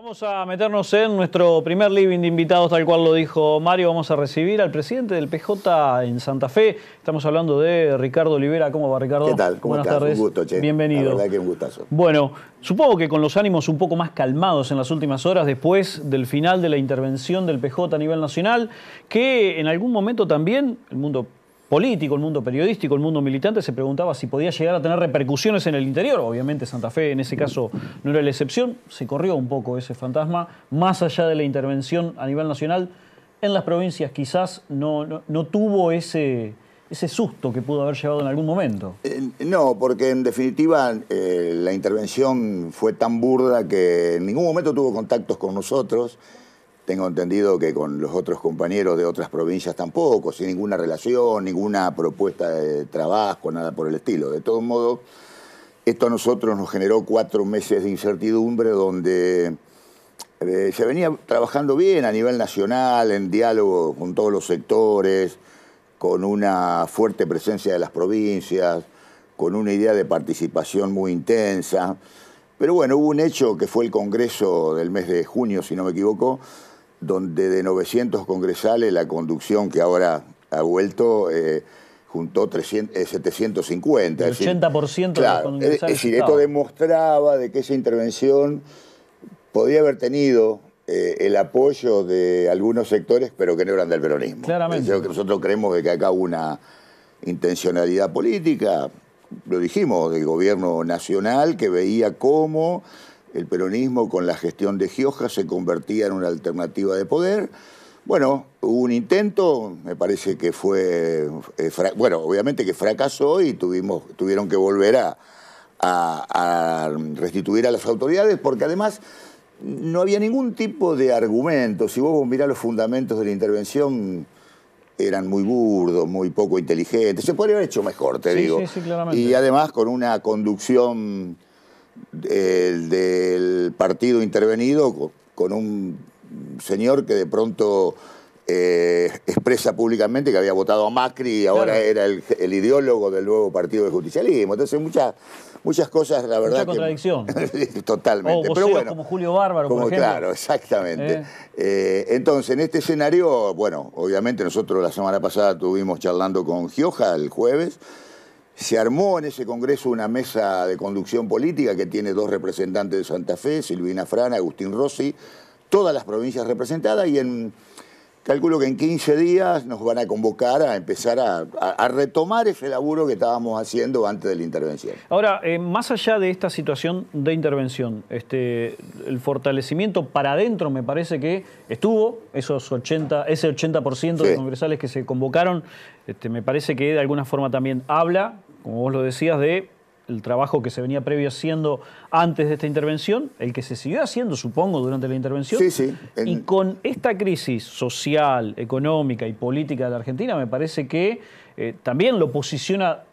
Vamos a meternos en nuestro primer living de invitados, tal cual lo dijo Mario. Vamos a recibir al presidente del PJ en Santa Fe. Estamos hablando de Ricardo Olivera. ¿Cómo va, Ricardo? ¿Qué tal? ¿Cómo Buenas estás? tardes. Un gusto, che. Bienvenido. La verdad que un gustazo. Bueno, supongo que con los ánimos un poco más calmados en las últimas horas después del final de la intervención del PJ a nivel nacional, que en algún momento también el mundo político, el mundo periodístico, el mundo militante, se preguntaba si podía llegar a tener repercusiones en el interior. Obviamente Santa Fe en ese caso no era la excepción. Se corrió un poco ese fantasma, más allá de la intervención a nivel nacional. En las provincias quizás no, no, tuvo ese, ese susto que pudo haber llevado en algún momento. Eh, no, porque en definitiva eh, la intervención fue tan burda que en ningún momento tuvo contactos con nosotros. Tengo entendido que con los otros compañeros de otras provincias tampoco, sin ninguna relación, ninguna propuesta de trabajo, nada por el estilo. De todos modos, esto a nosotros nos generó cuatro meses de incertidumbre donde eh, se venía trabajando bien a nivel nacional, en diálogo con todos los sectores, con una fuerte presencia de las provincias, con una idea de participación muy intensa. Pero bueno, hubo un hecho que fue el Congreso del mes de junio, si no me equivoco, donde de 900 congresales la conducción que ahora ha vuelto eh, juntó 750. Eh, el 80% de los congresales. Es decir, esto demostraba de que esa intervención podía haber tenido eh, el apoyo de algunos sectores, pero que no eran del peronismo. Claramente. nosotros creemos que acá hubo una intencionalidad política, lo dijimos, del gobierno nacional que veía cómo el peronismo con la gestión de Gioja se convertía en una alternativa de poder. Bueno, hubo un intento, me parece que fue, eh, bueno, obviamente que fracasó y tuvimos, tuvieron que volver a, restituir a las autoridades porque además no había ningún tipo de argumento. Si vos mirás los fundamentos de la intervención, eran muy burdos, muy poco inteligentes. Se podría haber hecho mejor, te digo. Sí, sí, claramente. y además con una conducción el del partido intervenido con un señor que de pronto eh, expresa públicamente que había votado a Macri y ahora era el, ideólogo del nuevo partido de justicialismo. Entonces muchas, muchas cosas, la verdad. Mucha contradicción. totalmente. Pero como Julio Bárbaro, Claro, exactamente. Eh. Eh, entonces, en este escenario, bueno, obviamente nosotros la semana pasada estuvimos charlando con Gioja el jueves. Se armó en ese Congreso una mesa de conducción política que tiene dos representantes de Santa Fe, Silvina Frana, Agustín Rossi, todas las provincias representadas y en, calculo que en 15 días nos van a convocar a empezar a, retomar ese laburo que estábamos haciendo antes de la intervención. Ahora, eh, más allá de esta situación de intervención, este, el fortalecimiento para adentro me parece que estuvo, esos ese 80% de congresales que se convocaron, este, me parece que de alguna forma también habla como vos lo decías, de el trabajo que se venía previo haciendo antes de esta intervención, el que se siguió haciendo, supongo, durante la intervención. Sí, sí. Y con esta crisis social, económica y política de la Argentina, me parece que eh, también lo posiciona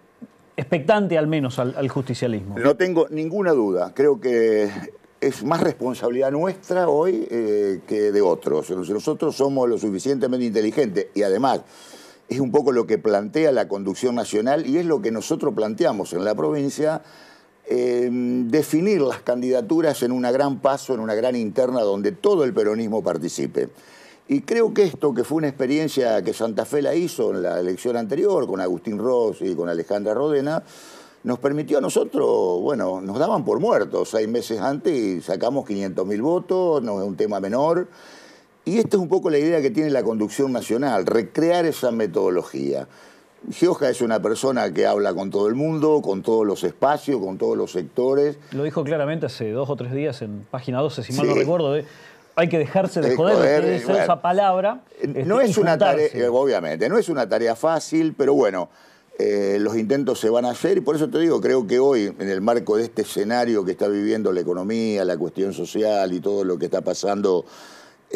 expectante al menos al, justicialismo. No tengo ninguna duda. Creo que es más responsabilidad nuestra hoy eh, que de otros. Nosotros somos lo suficientemente inteligentes y además es un poco lo que plantea la conducción nacional y es lo que nosotros planteamos en la provincia, eh, definir las candidaturas en una gran paso, en una gran interna donde todo el peronismo participe. Y creo que esto, que fue una experiencia que Santa Fe la hizo en la elección anterior con Agustín Ross y con Alejandra Rodena, nos permitió a nosotros, bueno, nos daban por muertos seis meses antes y sacamos 500.000 mil votos, no es un tema menor. Y esta es un poco la idea que tiene la conducción nacional, recrear esa metodología. Gioja es una persona que habla con todo el mundo, con todos los espacios, con todos los sectores. Lo dijo claramente hace dos o tres días en página 12, si mal no recuerdo. hay que dejarse de, joder, esa palabra. Este, no es una tarea, eh, obviamente, no es una tarea fácil, pero bueno, eh, los intentos se van a hacer y por eso te digo, creo que hoy, en el marco de este escenario que está viviendo la economía, la cuestión social y todo lo que está pasando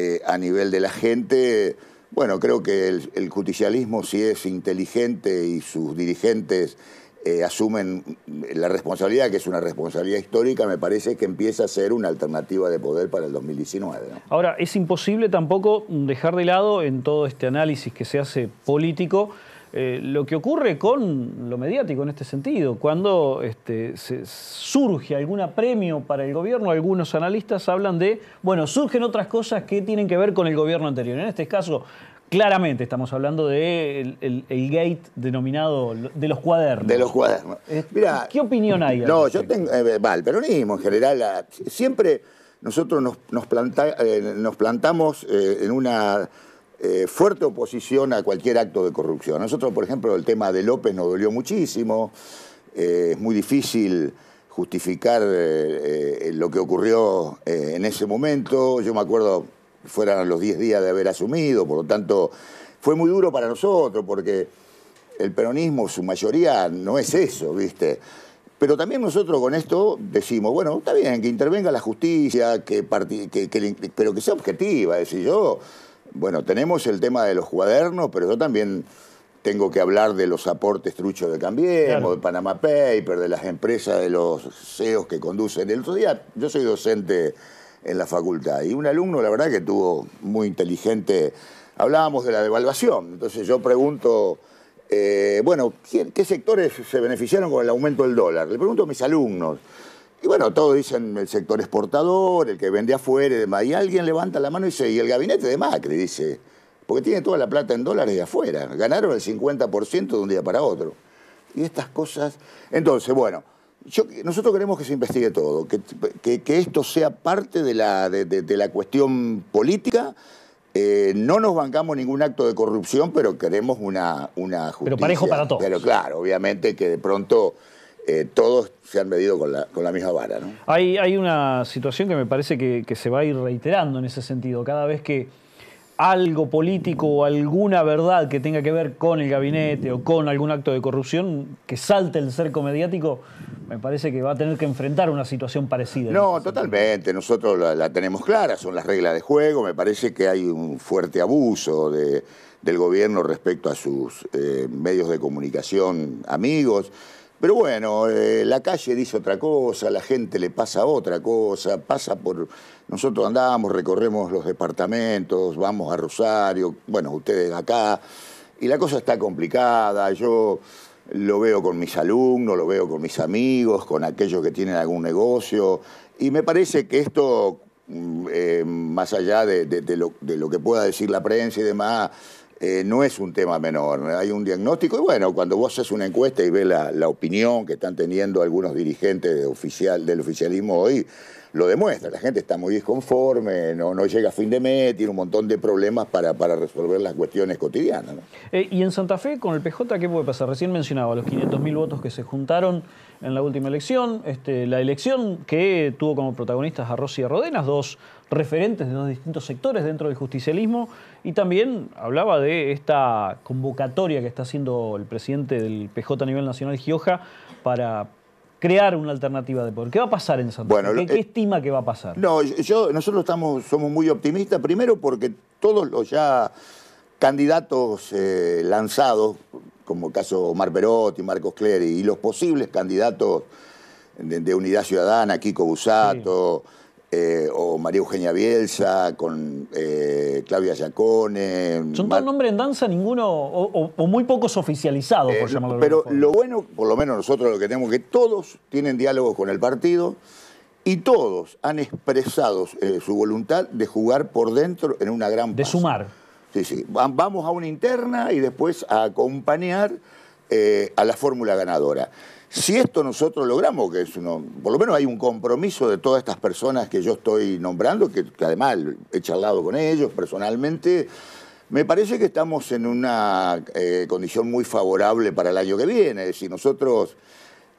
eh, a nivel de la gente. Bueno, creo que el, el justicialismo, si es inteligente y sus dirigentes eh, asumen la responsabilidad, que es una responsabilidad histórica, me parece que empieza a ser una alternativa de poder para el 2019. Ahora, es imposible tampoco dejar de lado en todo este análisis que se hace político eh, lo que ocurre con lo mediático en este sentido. Cuando este, surge algún apremio para el gobierno, algunos analistas hablan de, bueno, surgen otras cosas que tienen que ver con el gobierno anterior. En este caso, Claramente estamos hablando de el, gate denominado de los cuadernos. De los cuadernos. Eh, ¿Qué opinión hay? No, yo tengo. Eh, va, el peronismo en general. Ah, siempre nosotros nos, plantamos en una eh, fuerte oposición a cualquier acto de corrupción. nosotros, por ejemplo, el tema de López nos dolió muchísimo, eh, es muy difícil justificar eh, lo que ocurrió en ese momento, yo me acuerdo que fueran los 10 días de haber asumido, por lo tanto, fue muy duro para nosotros porque el peronismo, su mayoría, no es eso, ¿viste? Pero también nosotros con esto decimos, bueno, está bien, que intervenga la justicia, que, pero que sea objetiva. Es decir, yo bueno, tenemos el tema de los cuadernos, pero yo también tengo que hablar de los aportes truchos de Cambiemos, de Panama Paper, de las empresas, de los CEOs que conducen. El otro día, yo soy docente en la facultad y un alumno, la verdad, que tuvo muy inteligente. Hablábamos de la devaluación, entonces yo pregunto, eh, bueno, ¿qué sectores se beneficiaron con el aumento del dólar? Le pregunto a mis alumnos. Y bueno, todos dicen el sector exportador, el que vende afuera y demás. Y alguien levanta la mano y dice, y el gabinete de Macri, dice, porque tiene toda la plata en dólares de afuera. Ganaron el 50% de un día para otro. Y estas cosas... Entonces, bueno, nosotros queremos que se investigue todo, que, que, esto sea parte de la, de, la cuestión política. Eh, no nos bancamos ningún acto de corrupción, pero queremos una, una justicia. Pero parejo para todos. Pero claro, obviamente que de pronto... Eh, todos se han medido con la, misma vara. Hay, una situación que me parece que, se va a ir reiterando en ese sentido. Cada vez que algo político o alguna verdad que tenga que ver con el gabinete o con algún acto de corrupción que salte el cerco mediático, me parece que va a tener que enfrentar una situación parecida. No, totalmente. Nosotros la, tenemos clara, son las reglas de juego. Me parece que hay un fuerte abuso del gobierno respecto a sus eh, medios de comunicación amigos. Pero bueno, eh, la calle dice otra cosa, la gente le pasa otra cosa, pasa por... Nosotros andamos, recorremos los departamentos, vamos a Rosario, bueno, ustedes acá, y la cosa está complicada, yo lo veo con mis alumnos, lo veo con mis amigos, con aquellos que tienen algún negocio, y me parece que esto, mm, eh, más allá de, lo, de lo que pueda decir la prensa y demás, eh, no es un tema menor. Hay un diagnóstico y bueno, cuando vos haces una encuesta y ves la, opinión que están teniendo algunos dirigentes oficial, del oficialismo hoy, lo demuestra. La gente está muy disconforme, no, no llega a fin de mes, tiene un montón de problemas para, para resolver las cuestiones cotidianas. Eh, y en Santa Fe, con el PJ, ¿qué puede pasar? Recién mencionaba los 500.000 votos que se juntaron en la última elección, este, la elección que tuvo como protagonistas a Rossi y Rodenas, dos referentes de dos distintos sectores dentro del justicialismo, y también hablaba de esta convocatoria que está haciendo el presidente del PJ a nivel nacional, Gioja, para crear una alternativa de poder. ¿Qué va a pasar en Santa ¿Qué, ¿Qué, estima que va a pasar? No, yo, nosotros estamos, somos muy optimistas, primero porque todos los ya candidatos eh, lanzados, como el caso Omar Perotti, Marcos Clery, y los posibles candidatos de, Unidad Ciudadana, Kiko Busato. Eh, o María Eugenia Bielsa, con eh, Claudia Giacone. Son todo nombre en danza, ninguno, o, muy pocos oficializados, por eh, llamarlo Pero lo bueno, por lo menos nosotros lo que tenemos, que todos tienen diálogos con el partido y todos han expresado eh, su voluntad de jugar por dentro en una gran... Paz. De sumar. Sí, sí. Vamos a una interna y después a acompañar a la fórmula ganadora. Si esto nosotros logramos, que es uno, por lo menos hay un compromiso de todas estas personas que yo estoy nombrando, que, además he charlado con ellos personalmente, me parece que estamos en una eh, condición muy favorable para el año que viene. Si nosotros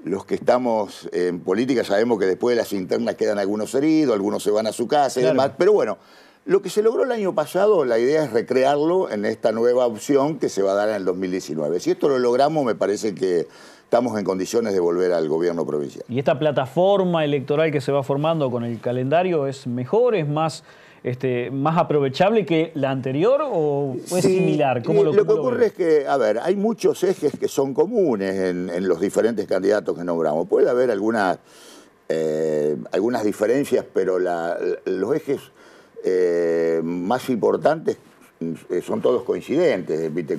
los que estamos en política sabemos que después de las internas quedan algunos heridos, algunos se van a su casa y demás, pero bueno. Lo que se logró el año pasado, la idea es recrearlo en esta nueva opción que se va a dar en el 2019. Si esto lo logramos, me parece que estamos en condiciones de volver al gobierno provincial. ¿Y esta plataforma electoral que se va formando con el calendario es mejor, es más, este, más aprovechable que la anterior o es similar? como eh, lo, que ocurre es que, a ver, hay muchos ejes que son comunes en, los diferentes candidatos que nombramos. Puede haber algunas, eh, algunas diferencias, pero los ejes eh, más importantes eh, son todos coincidentes. ¿viste?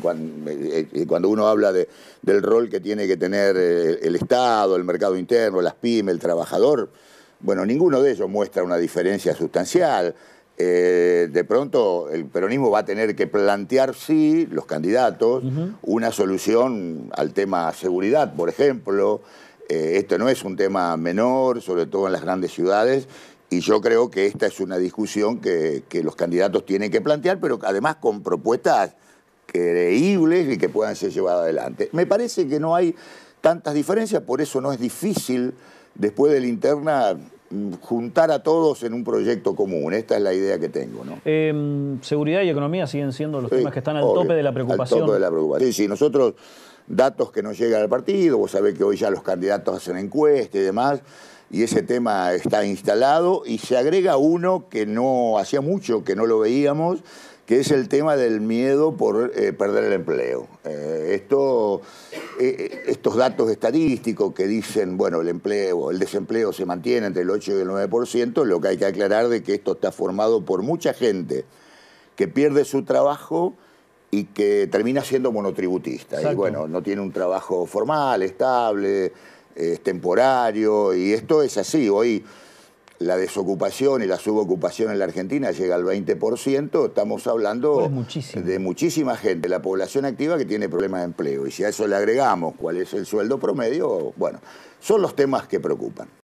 Eh, eh, cuando, uno habla del rol que tiene que tener el Estado, el mercado interno, las pymes, el trabajador, bueno, ninguno de ellos muestra una diferencia sustancial. de pronto el peronismo va a tener que plantear, sí, los candidatos, una solución al tema seguridad, por ejemplo. esto no es un tema menor, sobre todo en las grandes ciudades, y yo creo que esta es una discusión que, los candidatos tienen que plantear, pero además con propuestas creíbles y que puedan ser llevadas adelante. Me parece que no hay tantas diferencias, por eso no es difícil después de la interna mm, juntar a todos en un proyecto común. Esta es la idea que tengo. ¿no? Em, seguridad y economía siguen siendo los temas que están al tope de la preocupación. Sí, sí, nosotros, datos que nos llegan al partido, vos sabés que hoy ya los candidatos hacen encuestas y demás y ese tema está instalado y se agrega uno que no hacía mucho que no lo veíamos, que es el tema del miedo por eh, perder el empleo. Eh, esto, eh, estos datos estadísticos que dicen, bueno, el empleo, el desempleo se mantiene entre el 8 y el 9%, lo que hay que aclarar de que esto está formado por mucha gente que pierde su trabajo y que termina siendo monotributista. Y bueno, no tiene un trabajo formal, estable, es temporario y esto es así. Hoy la desocupación y la subocupación en la Argentina llega al 20%, estamos hablando de muchísima gente, la población activa que tiene problemas de empleo. Y si a eso le agregamos cuál es el sueldo promedio, bueno, son los temas que preocupan.